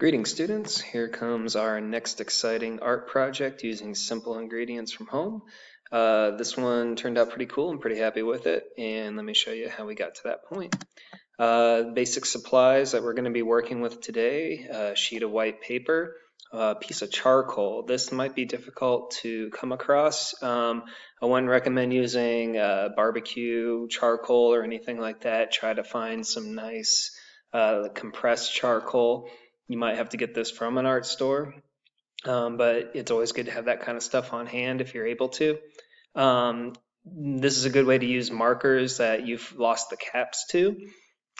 Greetings students, here comes our next exciting art project using simple ingredients from home. Uh, this one turned out pretty cool, I'm pretty happy with it, and let me show you how we got to that point. Uh, basic supplies that we're going to be working with today, a sheet of white paper, a piece of charcoal. This might be difficult to come across. Um, I wouldn't recommend using uh, barbecue charcoal or anything like that. Try to find some nice uh, compressed charcoal you might have to get this from an art store, um, but it's always good to have that kind of stuff on hand if you're able to. Um, this is a good way to use markers that you've lost the caps to.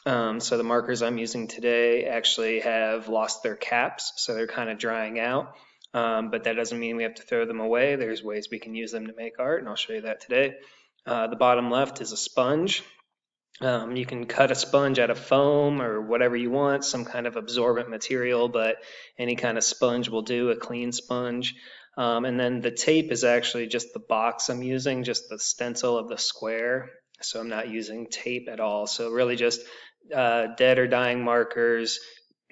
Um, so the markers I'm using today actually have lost their caps, so they're kind of drying out. Um, but that doesn't mean we have to throw them away. There's ways we can use them to make art, and I'll show you that today. Uh, the bottom left is a sponge. Um, you can cut a sponge out of foam or whatever you want, some kind of absorbent material, but any kind of sponge will do, a clean sponge. Um, and then the tape is actually just the box I'm using, just the stencil of the square. So I'm not using tape at all. So really just uh, dead or dying markers,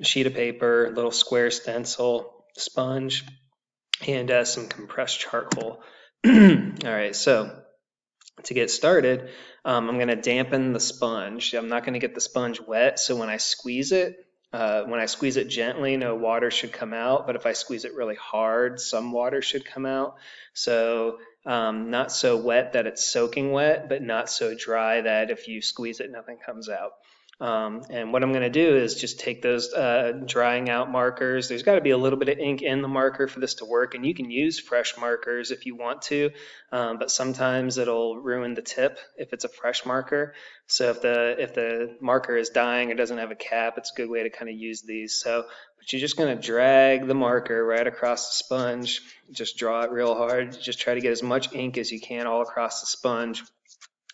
sheet of paper, little square stencil, sponge, and uh, some compressed charcoal. all right, so to get started, um, I'm going to dampen the sponge. I'm not going to get the sponge wet, so when I squeeze it, uh, when I squeeze it gently, no water should come out, but if I squeeze it really hard, some water should come out. So um, not so wet that it's soaking wet, but not so dry that if you squeeze it, nothing comes out. Um, and what I'm going to do is just take those uh, drying out markers. There's got to be a little bit of ink in the marker for this to work, and you can use fresh markers if you want to, um, but sometimes it'll ruin the tip if it's a fresh marker. So if the if the marker is dying or doesn't have a cap, it's a good way to kind of use these. So, but you're just going to drag the marker right across the sponge. Just draw it real hard. Just try to get as much ink as you can all across the sponge.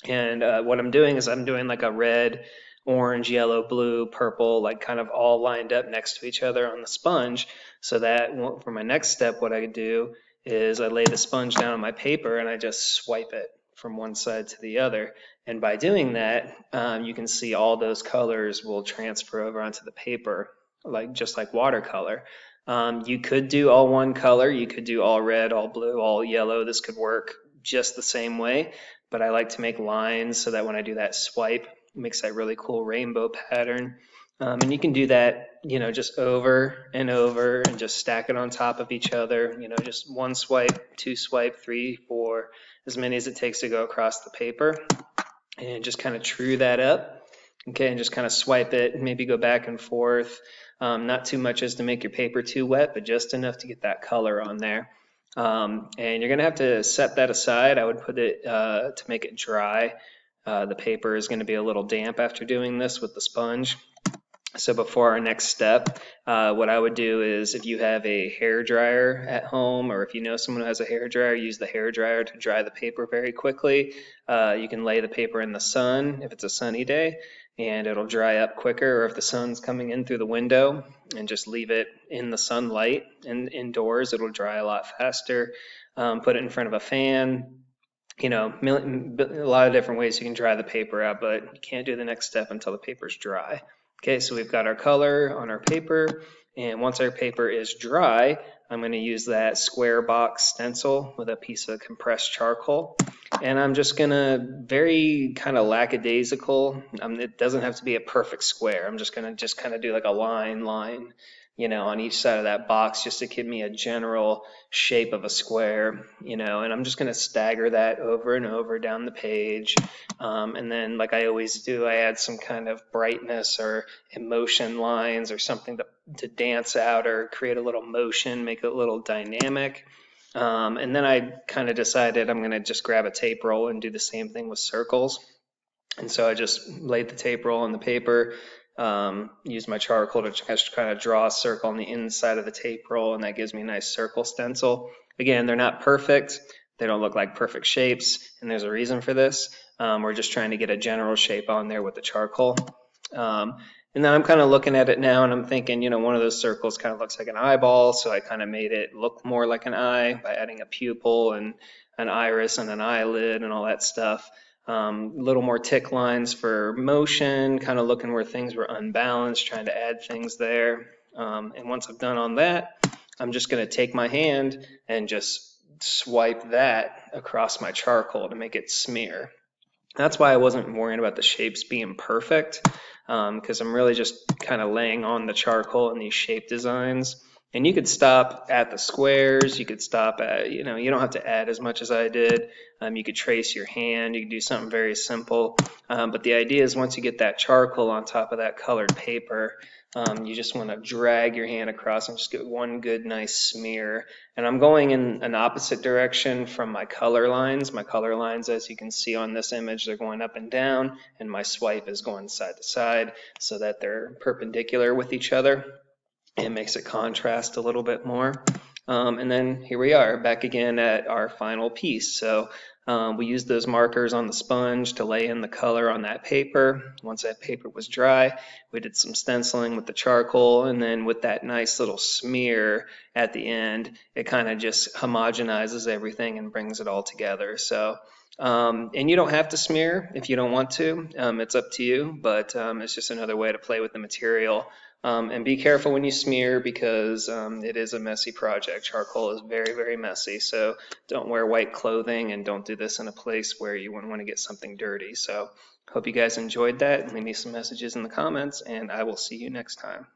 And uh, what I'm doing is I'm doing like a red orange, yellow, blue, purple, like kind of all lined up next to each other on the sponge. So that for my next step, what I do is I lay the sponge down on my paper and I just swipe it from one side to the other. And by doing that, um, you can see all those colors will transfer over onto the paper, like just like watercolor. Um, you could do all one color. You could do all red, all blue, all yellow. This could work just the same way, but I like to make lines so that when I do that swipe, makes that really cool rainbow pattern. Um, and you can do that, you know, just over and over and just stack it on top of each other, you know, just one swipe, two swipe, three, four, as many as it takes to go across the paper. And just kind of true that up. Okay, and just kind of swipe it, maybe go back and forth. Um, not too much as to make your paper too wet, but just enough to get that color on there. Um, and you're going to have to set that aside. I would put it uh, to make it dry uh, the paper is going to be a little damp after doing this with the sponge. So before our next step, uh, what I would do is if you have a hair dryer at home or if you know someone who has a hair dryer, use the hair dryer to dry the paper very quickly. Uh, you can lay the paper in the sun if it's a sunny day and it'll dry up quicker or if the sun's coming in through the window and just leave it in the sunlight and indoors, it'll dry a lot faster. Um, put it in front of a fan, you know, a lot of different ways you can dry the paper out, but you can't do the next step until the paper's dry. Okay, so we've got our color on our paper, and once our paper is dry, I'm going to use that square box stencil with a piece of compressed charcoal, and I'm just going to very kind of lackadaisical, um, it doesn't have to be a perfect square, I'm just going to just kind of do like a line, line, you know, on each side of that box just to give me a general shape of a square, you know, and I'm just going to stagger that over and over down the page. Um, and then, like I always do, I add some kind of brightness or emotion lines or something to, to dance out or create a little motion, make it a little dynamic. Um, and then I kind of decided I'm going to just grab a tape roll and do the same thing with circles. And so I just laid the tape roll on the paper um, use my charcoal to just kind of draw a circle on the inside of the tape roll, and that gives me a nice circle stencil. Again, they're not perfect. They don't look like perfect shapes, and there's a reason for this. Um, we're just trying to get a general shape on there with the charcoal. Um, and then I'm kind of looking at it now, and I'm thinking, you know, one of those circles kind of looks like an eyeball, so I kind of made it look more like an eye by adding a pupil and an iris and an eyelid and all that stuff a um, little more tick lines for motion, kind of looking where things were unbalanced, trying to add things there. Um, and once I've done on that, I'm just going to take my hand and just swipe that across my charcoal to make it smear. That's why I wasn't worrying about the shapes being perfect because um, I'm really just kind of laying on the charcoal in these shape designs. And you could stop at the squares. You could stop at, you know, you don't have to add as much as I did. Um, you could trace your hand. You could do something very simple. Um, but the idea is once you get that charcoal on top of that colored paper, um, you just want to drag your hand across and just get one good, nice smear. And I'm going in an opposite direction from my color lines. My color lines, as you can see on this image, they're going up and down, and my swipe is going side to side so that they're perpendicular with each other. It makes it contrast a little bit more. Um, and then here we are back again at our final piece. So um, we used those markers on the sponge to lay in the color on that paper. Once that paper was dry, we did some stenciling with the charcoal, and then with that nice little smear at the end, it kind of just homogenizes everything and brings it all together. So, um, and you don't have to smear if you don't want to. Um, it's up to you, but um, it's just another way to play with the material um, and be careful when you smear because um, it is a messy project. Charcoal is very, very messy. So don't wear white clothing and don't do this in a place where you wouldn't want to get something dirty. So hope you guys enjoyed that. Leave me some messages in the comments and I will see you next time.